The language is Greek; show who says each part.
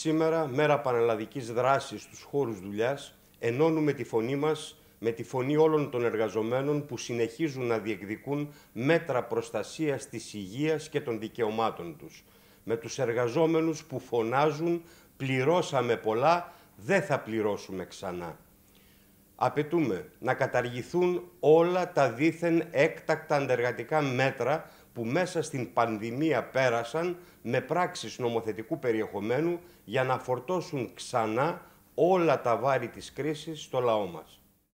Speaker 1: Σήμερα, μέρα πανελλαδικής δράσης στους χώρους δουλειάς, ενώνουμε τη φωνή μας με τη φωνή όλων των εργαζομένων που συνεχίζουν να διεκδικούν μέτρα προστασίας της υγείας και των δικαιωμάτων τους. Με τους εργαζόμενους που φωνάζουν «πληρώσαμε πολλά, δεν θα πληρώσουμε ξανά». Απαιτούμε να καταργηθούν όλα τα δίθεν έκτακτα αντεργατικά μέτρα που μέσα στην πανδημία πέρασαν με πράξεις νομοθετικού περιεχομένου για να φορτώσουν ξανά όλα τα βάρη της κρίσης στο λαό μας.